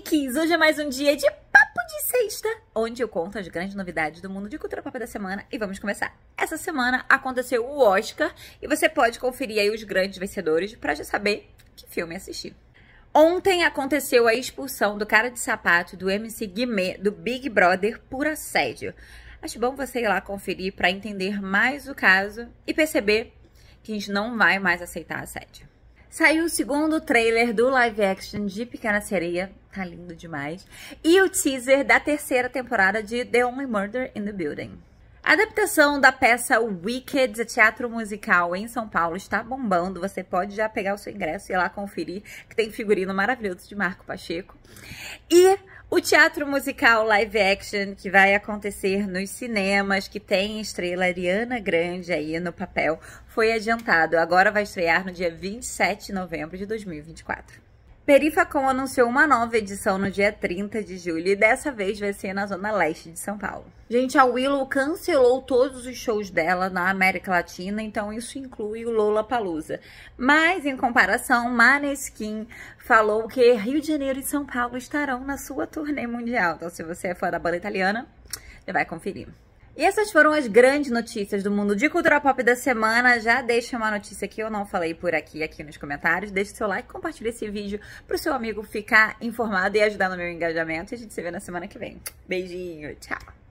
Geeks! Hoje é mais um dia de Papo de Sexta, onde eu conto as grandes novidades do mundo de cultura pop da semana e vamos começar. Essa semana aconteceu o Oscar e você pode conferir aí os grandes vencedores para já saber que filme assistir. Ontem aconteceu a expulsão do cara de sapato do MC Guimê do Big Brother por assédio. Acho bom você ir lá conferir para entender mais o caso e perceber que a gente não vai mais aceitar assédio. Saiu o segundo trailer do live action de Pequena Sereia, tá lindo demais, e o teaser da terceira temporada de The Only Murder in the Building. A adaptação da peça Wicked de teatro musical em São Paulo está bombando. Você pode já pegar o seu ingresso e ir lá conferir, que tem figurino maravilhoso de Marco Pacheco. E o teatro musical live action que vai acontecer nos cinemas, que tem estrela Ariana Grande aí no papel, foi adiantado. Agora vai estrear no dia 27 de novembro de 2024. Perifacom anunciou uma nova edição no dia 30 de julho e dessa vez vai ser na zona leste de São Paulo. Gente, a Willow cancelou todos os shows dela na América Latina, então isso inclui o Lola Palusa. Mas em comparação, Maneskin falou que Rio de Janeiro e São Paulo estarão na sua turnê mundial. Então, se você é fã da banda italiana, você vai conferir. E essas foram as grandes notícias do mundo de cultura pop da semana. Já deixa uma notícia que eu não falei por aqui, aqui nos comentários. Deixe seu like, compartilhe esse vídeo para o seu amigo ficar informado e ajudar no meu engajamento. E a gente se vê na semana que vem. Beijinho, tchau!